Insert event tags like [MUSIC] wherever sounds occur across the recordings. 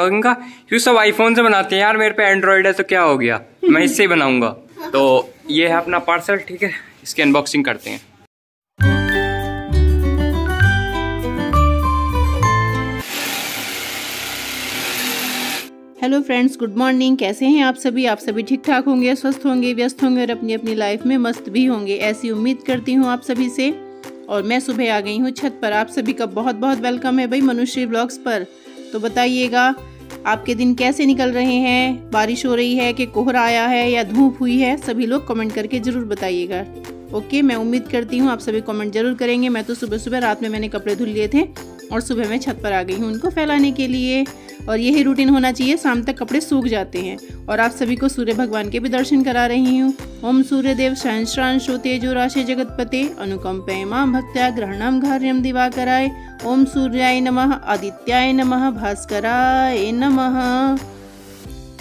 Blogging का क्योंकि सब आईफोन से बनाते हैं यार मेरे पे एंड्रॉइड है तो क्या हो गया मैं इससे ही बनाऊंगा [LAUGHS] तो ये है अपना पार्सल ठीक है इसकी अनबॉक्सिंग करते हैं हेलो फ्रेंड्स गुड मॉर्निंग कैसे हैं आप सभी आप सभी ठीक ठाक होंगे स्वस्थ होंगे व्यस्त होंगे और अपनी अपनी लाइफ में मस्त भी होंगे ऐसी उम्मीद करती हूं आप सभी से और मैं सुबह आ गई हूं छत पर आप सभी का बहुत बहुत वेलकम है भाई मनुश्री ब्लॉग्स पर तो बताइएगा आपके दिन कैसे निकल रहे हैं बारिश हो रही है कि कोहरा आया है या धूप हुई है सभी लोग कमेंट करके ज़रूर बताइएगा ओके मैं उम्मीद करती हूँ आप सभी कमेंट जरूर करेंगे मैं तो सुबह सुबह रात में मैंने कपड़े धुल लिए थे और सुबह मैं छत पर आ गई हूँ उनको फैलाने के लिए और यही रूटीन होना चाहिए शाम तक कपड़े सूख जाते हैं और आप सभी को सूर्य भगवान के भी दर्शन करा रही हूँ ओम सूर्यदेव सहस्रांशु तेजो राशि जगतपते अनुकंपय माँ भक्त्या ग्रहणम घर्यम दिवा ओम सूर्याय नमः आदित्याय नमः भास्कराय नमः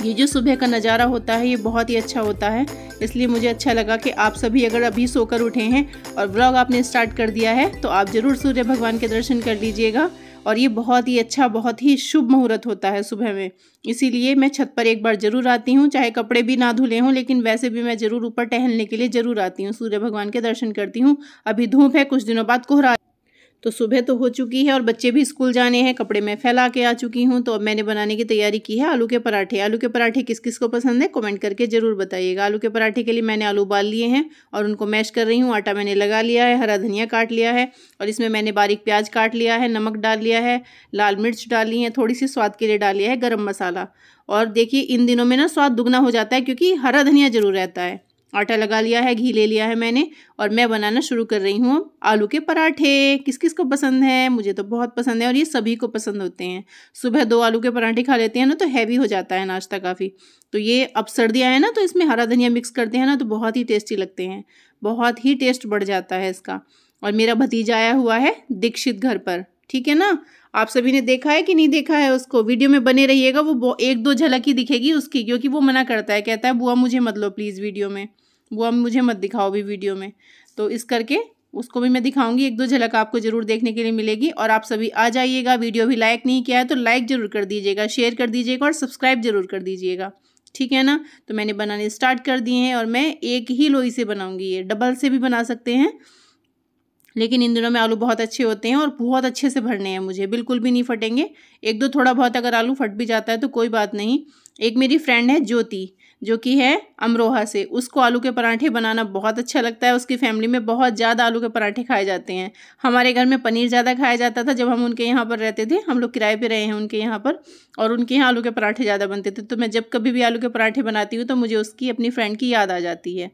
ये जो सुबह का नज़ारा होता है ये बहुत ही अच्छा होता है इसलिए मुझे अच्छा लगा कि आप सभी अगर अभी सोकर उठे हैं और ब्लॉग आपने स्टार्ट कर दिया है तो आप ज़रूर सूर्य भगवान के दर्शन कर लीजिएगा और ये बहुत ही अच्छा बहुत ही शुभ मुहूर्त होता है सुबह में इसीलिए मैं छत पर एक बार ज़रूर आती हूँ चाहे कपड़े भी ना धुले हों लेकिन वैसे भी मैं ज़रूर ऊपर टहलने के लिए ज़रूर आती हूँ सूर्य भगवान के दर्शन करती हूँ अभी धूप है कुछ दिनों बाद कोहरा तो सुबह तो हो चुकी है और बच्चे भी स्कूल जाने हैं कपड़े में फैला के आ चुकी हूँ तो अब मैंने बनाने की तैयारी की है आलू के पराठे आलू के पराठे किस किस को पसंद है कमेंट करके ज़रूर बताइएगा आलू के पराठे के लिए मैंने आलू उबाल लिए हैं और उनको मैश कर रही हूँ आटा मैंने लगा लिया है हरा धनिया काट लिया है और इसमें मैंने बारीक प्याज काट लिया है नमक डाल लिया है लाल मिर्च डाली है थोड़ी सी स्वाद के लिए डाल लिया है गर्म मसाला और देखिए इन दिनों में ना स्वाद दुगना हो जाता है क्योंकि हरा धनिया ज़रूर रहता है आटा लगा लिया है घी ले लिया है मैंने और मैं बनाना शुरू कर रही हूँ आलू के पराठे किस किस को पसंद है मुझे तो बहुत पसंद है और ये सभी को पसंद होते हैं सुबह दो आलू के पराठे खा लेते हैं ना तो हैवी हो जाता है नाश्ता काफ़ी तो ये अब सर्दियाँ हैं ना तो इसमें हरा धनिया मिक्स करते हैं ना तो बहुत ही टेस्टी लगते हैं बहुत ही टेस्ट बढ़ जाता है इसका और मेरा भतीजा आया हुआ है दीक्षित घर पर ठीक है ना आप सभी ने देखा है कि नहीं देखा है उसको वीडियो में बने रहिएगा वो एक दो झलक ही दिखेगी उसकी क्योंकि वो मना करता है कहता है बुआ मुझे मत लो प्लीज़ वीडियो में बुआ मुझे मत दिखाओ भी वीडियो में तो इस करके उसको भी मैं दिखाऊंगी एक दो झलक आपको जरूर देखने के लिए मिलेगी और आप सभी आ जाइएगा वीडियो भी लाइक नहीं किया है तो लाइक जरूर कर दीजिएगा शेयर कर दीजिएगा और सब्सक्राइब जरूर कर दीजिएगा ठीक है ना तो मैंने बनाने स्टार्ट कर दिए हैं और मैं एक ही लोई से बनाऊंगी ये डबल से भी बना सकते हैं लेकिन इन दिनों में आलू बहुत अच्छे होते हैं और बहुत अच्छे से भरने हैं मुझे बिल्कुल भी नहीं फटेंगे एक दो थोड़ा बहुत अगर आलू फट भी जाता है तो कोई बात नहीं एक मेरी फ्रेंड है ज्योति जो कि है अमरोहा से उसको आलू के पराठे बनाना बहुत अच्छा लगता है उसकी फैमिली में बहुत ज़्यादा आलू के पराठे खाए जाते हैं हमारे घर में पनीर ज़्यादा खाया जाता था जब हम उनके यहाँ पर रहते थे हम लोग किराए पर रहे हैं उनके यहाँ पर और उनके यहाँ आलू के पराठे ज़्यादा बनते थे तो मैं जब कभी भी आलू के पराठे बनाती हूँ तो मुझे उसकी अपनी फ्रेंड की याद आ जाती है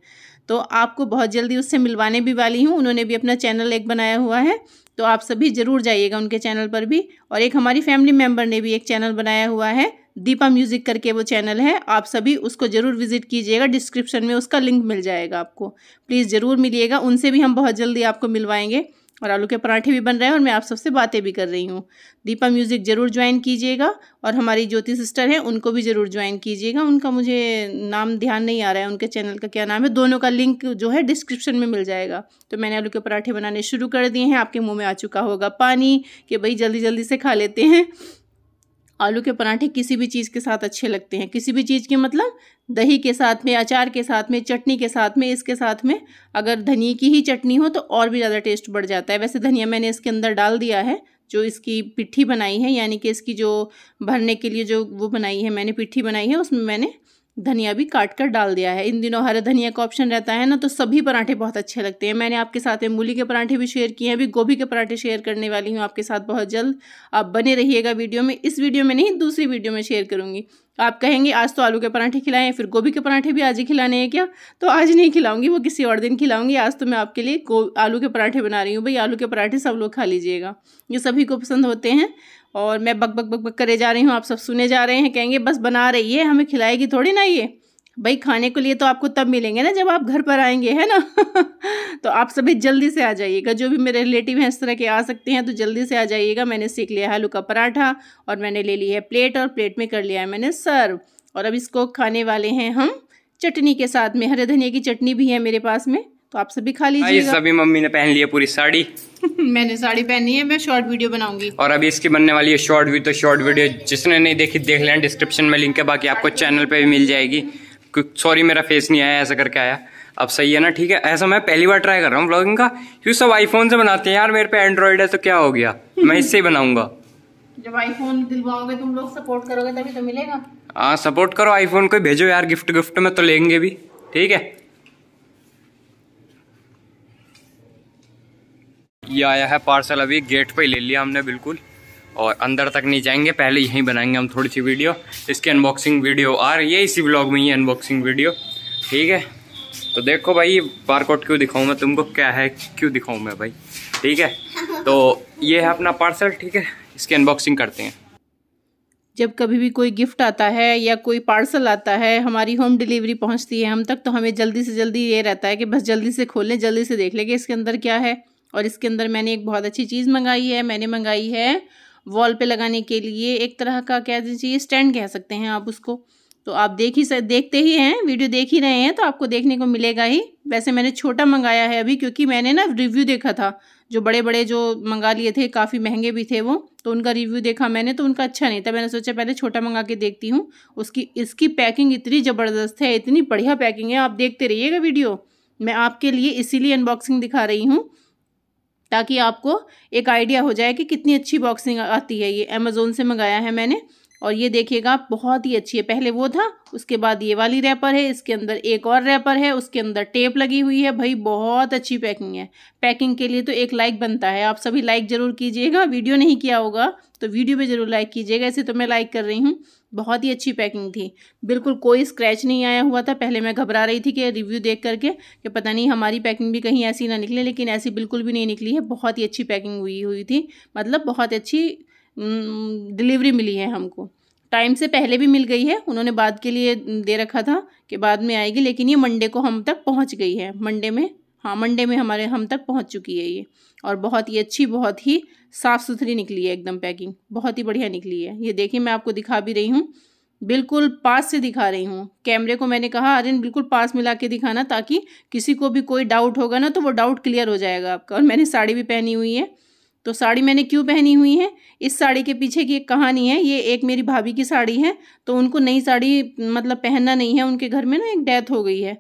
तो आपको बहुत जल्दी उससे मिलवाने भी वाली हूँ उन्होंने भी अपना चैनल एक बनाया हुआ है तो आप सभी ज़रूर जाइएगा उनके चैनल पर भी और एक हमारी फैमिली मेम्बर ने भी एक चैनल बनाया हुआ है दीपा म्यूज़िक करके वो चैनल है आप सभी उसको ज़रूर विज़िट कीजिएगा डिस्क्रिप्शन में उसका लिंक मिल जाएगा आपको प्लीज़ ज़रूर मिलिएगा उनसे भी हम बहुत जल्दी आपको मिलवाएंगे और आलू के पराठे भी बन रहे हैं और मैं आप सबसे बातें भी कर रही हूँ दीपा म्यूज़िक ज़रूर ज्वाइन कीजिएगा और हमारी ज्योति सिस्टर हैं उनको भी ज़रूर ज्वाइन कीजिएगा उनका मुझे नाम ध्यान नहीं आ रहा है उनके चैनल का क्या नाम है दोनों का लिंक जो है डिस्क्रिप्शन में मिल जाएगा तो मैंने आलू के पराठे बनाने शुरू कर दिए हैं आपके मुँह में आ चुका होगा पानी कि भाई जल्दी जल्दी से खा लेते हैं आलू के पराठे किसी भी चीज़ के साथ अच्छे लगते हैं किसी भी चीज़ के मतलब दही के साथ में अचार के साथ में चटनी के साथ में इसके साथ में अगर धनिया की ही चटनी हो तो और भी ज़्यादा टेस्ट बढ़ जाता है वैसे धनिया मैंने इसके अंदर डाल दिया है जो इसकी पिट्ठी बनाई है यानी कि इसकी जो भरने के लिए जो वो बनाई है मैंने पिट्ठी बनाई है उसमें मैंने धनिया भी काट कर डाल दिया है इन दिनों हरा धनिया का ऑप्शन रहता है ना तो सभी पराठे बहुत अच्छे लगते हैं मैंने आपके साथ में मूली के पराठे भी शेयर किए हैं अभी गोभी के पराठे शेयर करने वाली हूँ आपके साथ बहुत जल्द आप बने रहिएगा वीडियो में इस वीडियो में नहीं दूसरी वीडियो में शेयर करूँगी आप कहेंगे आज तो आलू के पराठे खिलाएं फिर गोभी के पराठे भी आज ही खिलाने हैं क्या तो आज नहीं खिलाऊंगी वो किसी और दिन खिलाऊंगी आज तो मैं आपके लिए आलू के पराठे बना रही हूँ भाई आलू के पराठे सब लोग खा लीजिएगा ये सभी को पसंद होते हैं और मैं बक बक बक बक करे जा रही हूँ आप सब सुने जा रहे हैं कहेंगे बस बना रही है हमें खिलाएगी थोड़ी ना ये भाई खाने के लिए तो आपको तब मिलेंगे ना जब आप घर पर आएंगे है ना [LAUGHS] तो आप सभी जल्दी से आ जाइएगा जो भी मेरे रिलेटिव हैं इस तरह के आ सकते हैं तो जल्दी से आ जाइएगा मैंने सीख लिया है आलू का पराठा और मैंने ले ली है प्लेट और प्लेट में कर लिया है मैंने सर्व और अब इसको खाने वाले हैं हम चटनी के साथ में हरे धनिया की चटनी भी है मेरे पास में तो आप सभी खा हाँ, लीजिए सभी मम्मी ने पहन लिया पूरी साड़ी [LAUGHS] मैंने साड़ी पहनी है मैं शॉर्ट वीडियो बनाऊंगी और अभी इसकी बनने वाली है शॉर्ट वीडियो तो शॉर्ट वीडियो जिसने नहीं देखी देख लें डिस्क्रिप्शन में लिंक है बाकी आपको चैनल पे भी मिल जाएगी सॉरी मेरा फेस नहीं आया ऐसा करके आया अब सही है ना ठीक है ऐसा मैं पहली बार ट्राई कर रहा हूँ ब्लॉगिंग का क्योंकि सब आईफोन से बनाते हैं यार मेरे पे एंड्रॉइड है तो क्या हो गया [LAUGHS] मैं इससे ही बनाऊंगा जब आईफोन दिलवाओगे तुम लोग सपोर्ट करोगे तभी तो मिलेगा हाँ सपोर्ट करो आईफोन को भेजो यार गिफ्ट गिफ्ट में तो लेंगे भी ठीक है ये आया है पार्सल अभी गेट पे ले लिया हमने बिल्कुल और अंदर तक नहीं जाएंगे पहले यहीं बनाएंगे हम थोड़ी सी वीडियो इसकी अनबॉक्सिंग वीडियो आ रही है इसी ब्लॉग में ही अनबॉक्सिंग वीडियो ठीक है तो देखो भाई बारकोड क्यों दिखाऊँ मैं तुमको क्या है क्यों दिखाऊँ मैं भाई ठीक है तो ये है अपना पार्सल ठीक है इसकी अनबॉक्सिंग करते हैं जब कभी भी कोई गिफ्ट आता है या कोई पार्सल आता है हमारी होम डिलीवरी पहुंचती है हम तक तो हमें जल्दी से जल्दी ये रहता है कि बस जल्दी से खोलें जल्दी से देख लें कि इसके अंदर क्या है और इसके अंदर मैंने एक बहुत अच्छी चीज़ मंगाई है मैंने मंगाई है वॉल पे लगाने के लिए एक तरह का कह दीजिए स्टैंड कह सकते हैं आप उसको तो आप देख ही देखते ही हैं वीडियो देख ही रहे हैं तो आपको देखने को मिलेगा ही वैसे मैंने छोटा मंगाया है अभी क्योंकि मैंने ना रिव्यू देखा था जो बड़े बड़े जो मंगा लिए थे काफ़ी महंगे भी थे वो तो उनका रिव्यू देखा मैंने तो उनका अच्छा नहीं था मैंने सोचा पहले छोटा मंगा के देखती हूँ उसकी इसकी पैकिंग इतनी ज़बरदस्त है इतनी बढ़िया पैकिंग है आप देखते रहिएगा वीडियो मैं आपके लिए इसीलिए अनबॉक्सिंग दिखा रही हूँ ताकि आपको एक आइडिया हो जाए कि कितनी अच्छी बॉक्सिंग आती है ये अमेज़ोन से मंगाया है मैंने और ये देखिएगा बहुत ही अच्छी है पहले वो था उसके बाद ये वाली रैपर है इसके अंदर एक और रैपर है उसके अंदर टेप लगी हुई है भाई बहुत अच्छी पैकिंग है पैकिंग के लिए तो एक लाइक बनता है आप सभी लाइक ज़रूर कीजिएगा वीडियो नहीं किया होगा तो वीडियो पे ज़रूर लाइक कीजिएगा ऐसे तो मैं लाइक कर रही हूँ बहुत ही अच्छी पैकिंग थी बिल्कुल कोई स्क्रैच नहीं आया हुआ था पहले मैं घबरा रही थी कि रिव्यू देख करके कि पता नहीं हमारी पैकिंग भी कहीं ऐसी ना निकले लेकिन ऐसी बिल्कुल भी नहीं निकली है बहुत ही अच्छी पैकिंग हुई हुई थी मतलब बहुत अच्छी डिलीवरी मिली है हमको टाइम से पहले भी मिल गई है उन्होंने बाद के लिए दे रखा था कि बाद में आएगी लेकिन ये मंडे को हम तक पहुंच गई है मंडे में हाँ मंडे में हमारे हम तक पहुंच चुकी है ये और बहुत ही अच्छी बहुत ही साफ़ सुथरी निकली है एकदम पैकिंग बहुत ही बढ़िया निकली है ये देखिए मैं आपको दिखा भी रही हूँ बिल्कुल पास से दिखा रही हूँ कैमरे को मैंने कहा अरे बिल्कुल पास मिला के दिखाना ताकि किसी को भी कोई डाउट होगा ना तो वो डाउट क्लियर हो जाएगा आपका और मैंने साड़ी भी पहनी हुई है तो साड़ी मैंने क्यों पहनी हुई है इस साड़ी के पीछे की एक कहानी है ये एक मेरी भाभी की साड़ी है तो उनको नई साड़ी मतलब पहनना नहीं है उनके घर में ना एक डेथ हो गई है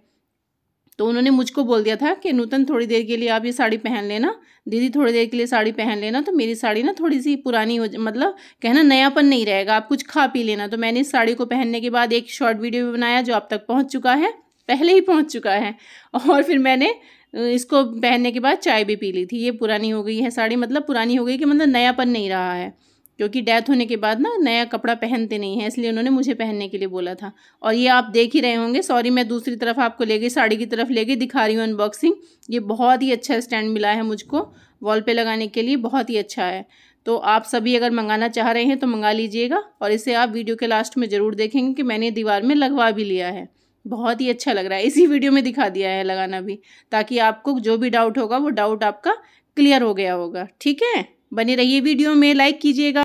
तो उन्होंने मुझको बोल दिया था कि नूतन थोड़ी देर के लिए आप ये साड़ी पहन लेना दीदी थोड़ी देर के लिए साड़ी पहन लेना तो मेरी साड़ी ना थोड़ी सी पुरानी हो मतलब कहना नयापन नहीं रहेगा आप कुछ खा पी लेना तो मैंने इस साड़ी को पहनने के बाद एक शॉर्ट वीडियो भी बनाया जो आप तक पहुँच चुका है पहले ही पहुँच चुका है और फिर मैंने इसको पहनने के बाद चाय भी पी ली थी ये पुरानी हो गई है साड़ी मतलब पुरानी हो गई कि मतलब नयापन नहीं रहा है क्योंकि डेथ होने के बाद ना नया कपड़ा पहनते नहीं है इसलिए उन्होंने मुझे पहनने के लिए बोला था और ये आप देख ही रहे होंगे सॉरी मैं दूसरी तरफ आपको ले गई साड़ी की तरफ ले गई दिखा रही हूँ अनबॉक्सिंग ये बहुत ही अच्छा स्टैंड मिला है मुझको वॉल पे लगाने के लिए बहुत ही अच्छा है तो आप सभी अगर मंगाना चाह रहे हैं तो मंगा लीजिएगा और इसे आप वीडियो के लास्ट में ज़रूर देखेंगे कि मैंने दीवार में लगवा भी लिया है बहुत ही अच्छा लग रहा है इसी वीडियो में दिखा दिया है लगाना भी ताकि आपको जो भी डाउट होगा वो डाउट आपका क्लियर हो गया होगा ठीक है बने रहिए वीडियो में लाइक कीजिएगा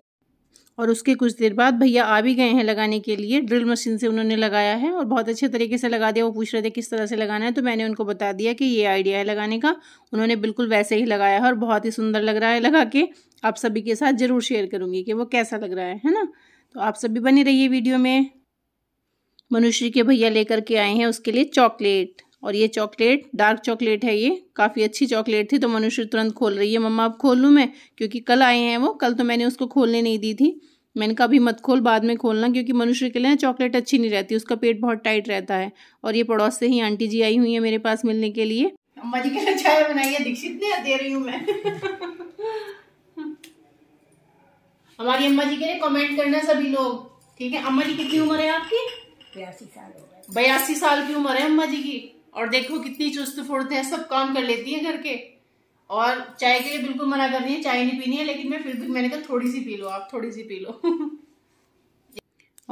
और उसके कुछ देर बाद भैया आ भी गए हैं लगाने के लिए ड्रिल मशीन से उन्होंने लगाया है और बहुत अच्छे तरीके से लगा दिया वो पूछ रहे थे किस तरह से लगाना है तो मैंने उनको बता दिया कि ये आइडिया है लगाने का उन्होंने बिल्कुल वैसे ही लगाया है और बहुत ही सुंदर लग रहा है लगा के आप सभी के साथ ज़रूर शेयर करूँगी कि वो कैसा लग रहा है है ना तो आप सभी बने रहिए वीडियो में मनुश्री के भैया लेकर के आए हैं उसके लिए चॉकलेट और ये चॉकलेट डार्क चॉकलेट है ये काफ़ी अच्छी चॉकलेट थी तो मनुष्य तुरंत खोल रही है मम्मा अब खोल लूँ मैं क्योंकि कल आए हैं वो कल तो मैंने उसको खोलने नहीं दी थी मैंने कहा अभी मत खोल बाद में खोलना क्योंकि मनुष्य के लिए चॉकलेट अच्छी नहीं रहती उसका पेट बहुत टाइट रहता है और ये पड़ोस से ही आंटी जी आई हुई है मेरे पास मिलने के लिए अम्मा जी के लिए चाय है दीक्षित ने दे रही हूँ मैं [LAUGHS] हमारी अम्मा जी के लिए कमेंट करना सभी लोग ठीक है अम्मा जी कितनी उम्र है आपकी बयासी साल बयासी साल की उम्र है अम्मा जी की और देखो कितनी चुस्त फुर्त है सब काम कर लेती है घर के और चाय के लिए बिल्कुल मना कर रही है चाय नहीं पीनी है लेकिन मैं फिर भी मैंने कहा थोड़ी सी पी लो आप थोड़ी सी पी लो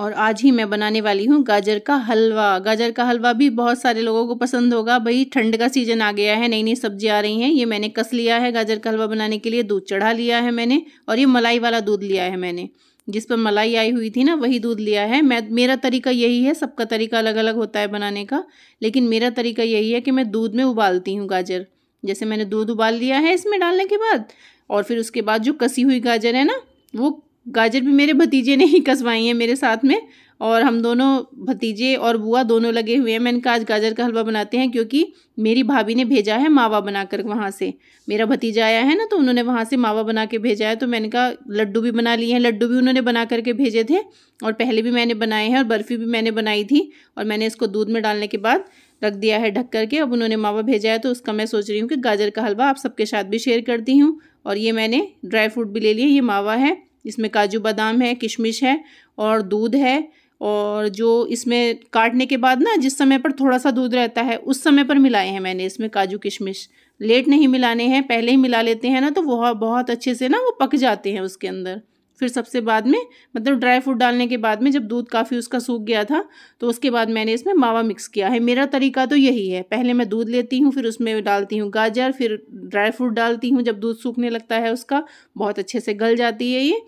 और आज ही मैं बनाने वाली हूँ गाजर का हलवा गाजर का हलवा भी बहुत सारे लोगों को पसंद होगा भाई ठंड का सीज़न आ गया है नई नई सब्जी आ रही हैं ये मैंने कस लिया है गाजर का हलवा बनाने के लिए दूध चढ़ा लिया है मैंने और ये मलाई वाला दूध लिया है मैंने जिस पर मलाई आई हुई थी ना वही दूध लिया है मैं मेरा तरीका यही है सबका तरीका अलग अलग होता है बनाने का लेकिन मेरा तरीका यही है कि मैं दूध में उबालती हूँ गाजर जैसे मैंने दूध उबाल लिया है इसमें डालने के बाद और फिर उसके बाद जो कसी हुई गाजर है ना वो गाजर भी मेरे भतीजे ने ही कसवाई है मेरे साथ में और हम दोनों भतीजे और बुआ दोनों लगे हुए हैं मैंने कहा आज गाजर का हलवा बनाते हैं क्योंकि मेरी भाभी ने भेजा है मावा बनाकर वहाँ से मेरा भतीजा आया है ना तो उन्होंने वहाँ से मावा बना के भेजा है तो मैंने कहा लड्डू भी बना लिए हैं लड्डू भी उन्होंने बना करके भेजे थे और पहले भी मैंने बनाए हैं और बर्फ़ी भी मैंने बनाई थी और मैंने इसको दूध में डालने के बाद रख दिया है ढक करके अब उन्होंने मावा भेजा है तो उसका मैं सोच रही हूँ कि गाजर का हलवा आप सबके साथ भी शेयर करती हूँ और ये मैंने ड्राई फ्रूट भी ले लिए ये मावा है इसमें काजू बादाम है किशमिश है और दूध है और जो इसमें काटने के बाद ना जिस समय पर थोड़ा सा दूध रहता है उस समय पर मिलाए हैं मैंने इसमें काजू किशमिश लेट नहीं मिलाने हैं पहले ही मिला लेते हैं ना तो वह बहुत अच्छे से ना वो पक जाते हैं उसके अंदर फिर सबसे बाद में मतलब ड्राई फ्रूट डालने के बाद में जब दूध काफ़ी उसका सूख गया था तो उसके बाद मैंने इसमें मावा मिक्स किया है मेरा तरीका तो यही है पहले मैं दूध लेती हूँ फिर उसमें डालती हूँ गाजर फिर ड्राई फ्रूट डालती हूँ जब दूध सूखने लगता है उसका बहुत अच्छे से गल जाती है ये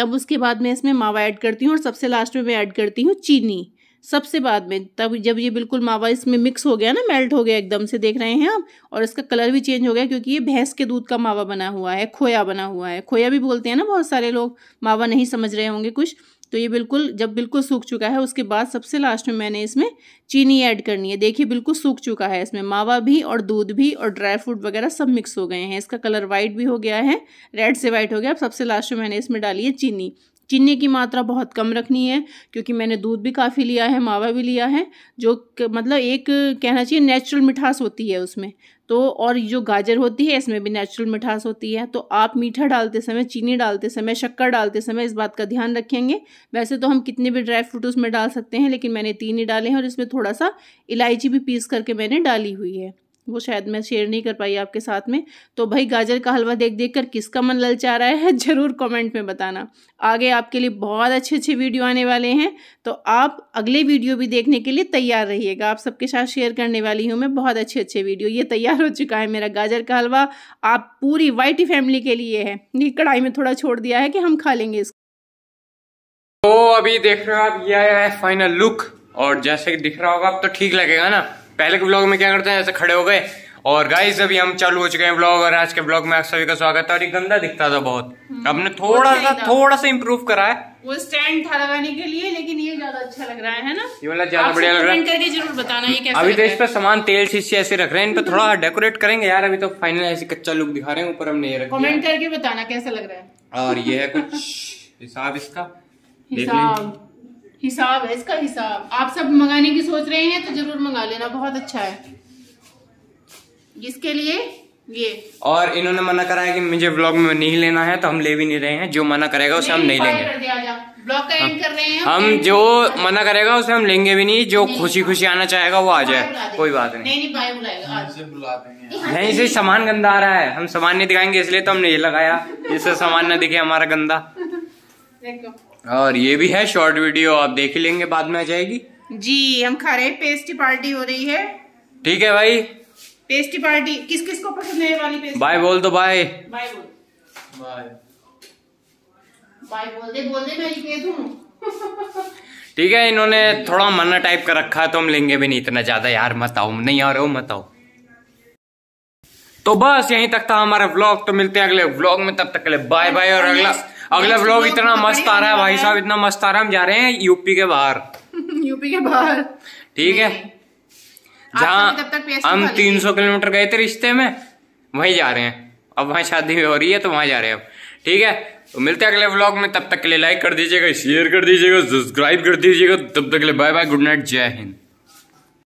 तब उसके बाद मैं इसमें मावा ऐड करती हूँ और सबसे लास्ट में मैं ऐड करती हूँ चीनी सबसे बाद में तब जब ये बिल्कुल मावा इसमें मिक्स हो गया ना मेल्ट हो गया एकदम से देख रहे हैं आप और इसका कलर भी चेंज हो गया क्योंकि ये भैंस के दूध का मावा बना हुआ है खोया बना हुआ है खोया भी बोलते हैं ना बहुत सारे लोग मावा नहीं समझ रहे होंगे कुछ तो ये बिल्कुल जब बिल्कुल सूख चुका है उसके बाद सबसे लास्ट में मैंने इसमें चीनी ऐड करनी है देखिए बिल्कुल सूख चुका है इसमें मावा भी और दूध भी और ड्राई फ्रूट वगैरह सब मिक्स हो गए हैं इसका कलर वाइट भी हो गया है रेड से वाइट हो गया अब सबसे लास्ट में मैंने इसमें डाली है चीनी चीनी की मात्रा बहुत कम रखनी है क्योंकि मैंने दूध भी काफ़ी लिया है मावा भी लिया है जो मतलब एक कहना चाहिए नेचुरल मिठास होती है उसमें तो और जो गाजर होती है इसमें भी नेचुरल मिठास होती है तो आप मीठा डालते समय चीनी डालते समय शक्कर डालते समय इस बात का ध्यान रखेंगे वैसे तो हम कितने भी ड्राई फ्रूट उसमें डाल सकते हैं लेकिन मैंने तीन ही डाले हैं और इसमें थोड़ा सा इलायची भी पीस करके मैंने डाली हुई है वो शायद मैं शेयर नहीं कर पाई आपके साथ में तो भाई गाजर का हलवा देख देख कर किसका मन ललचा रहा है [LAUGHS] ज़रूर कमेंट में बताना आगे आपके लिए बहुत अच्छे अच्छे वीडियो आने वाले हैं तो आप अगले वीडियो भी देखने के लिए तैयार रहिएगा आप सबके साथ शेयर करने वाली हूँ मैं बहुत अच्छे अच्छे वीडियो ये तैयार हो चुका है मेरा गाजर का हलवा आप पूरी वाइटी फैमिली के लिए है ये कढ़ाई में थोड़ा छोड़ दिया है कि हम खा लेंगे इसको तो अभी देख रहे हो आप ये आया है फाइनल लुक और जैसे दिख रहा होगा अब तो ठीक लगेगा ना पहले के ब्लॉग में क्या करते हैं ऐसे खड़े हो गए और गाइस अभी हम चालू हो चुके हैं ब्लॉग और आज के ब्लॉग में आप सभी का स्वागत है और ये गंदा दिखता था बहुत हम्म, हमने थोड़ा सा थोड़ा सा इम्प्रूव करा है वो स्टैंड था लगाने के लिए लेकिन ये ज्यादा अच्छा लग रहा है ना ये वाला ज्यादा बढ़िया लग रहा है करके जरूर बताना ये कैसा अभी तो इस पर सामान तेल शीशी ऐसे रख रहे हैं इन पर थोड़ा डेकोरेट करेंगे यार अभी तो फाइनल ऐसे कच्चा लुक दिखा रहे हैं ऊपर हमने ये रखा कमेंट करके बताना कैसा लग रहा है और ये है कुछ [LAUGHS] हिसाब इसका हिसाब हिसाब है इसका हिसाब आप सब मंगाने की सोच रहे हैं तो जरूर मंगा लेना बहुत अच्छा है इसके लिए ये और इन्होंने मना करा है कि मुझे ब्लॉग में नहीं लेना है तो हम ले भी नहीं रहे हैं जो मना करेगा उसे हम नहीं लेंगे ब्लॉग का एंड हाँ। कर रहे हैं हम जो मना करेगा उसे हम लेंगे भी नहीं जो खुशी खुशी आना चाहेगा वो आ जाए कोई बात नहीं नहीं से सामान गंदा आ रहा है हम सामान नहीं दिखाएंगे इसलिए तो हमने ये लगाया जिससे सामान ना दिखे हमारा गंदा देखो और ये भी है शॉर्ट वीडियो आप देख लेंगे बाद में आ जाएगी जी हम खा रहे पेस्टी पार्टी हो रही है ठीक है भाई पेस्टी पार्टी किस किस को पसंद है वाली पेस्टी बाय बोल दो बाय बाय बोल बाय बाय बोल दे बोल दे मैं ये दूं ठीक है इन्होंने थोड़ा मना टाइप का रखा है तो हम लेंगे भी नहीं इतना ज्यादा यार मत आओ नहीं आ रहे हो मत आओ तो बस यहीं तक था हमारा व्लॉग तो मिलते हैं अगले व्लॉग में तब तक के लिए बाय बाय और अगला अगला ब्लॉग इतना तो मस्त आ रहा है भाई साहब इतना मस्त आ रहा है हम जा रहे हैं यूपी के बाहर यूपी [LAUGHS] के बाहर ठीक है जहाँ हम तीन सौ किलोमीटर गए थे रिश्ते में वहीं जा रहे हैं अब वहाँ शादी हो रही है तो वहाँ जा रहे हैं अब ठीक है तो मिलते हैं अगले व्लॉग में तब तक के लिए लाइक कर दीजिएगा शेयर कर दीजिएगा सब्सक्राइब कर दीजिएगा तब तक के लिए बाय बाय गुड नाइट जय हिंद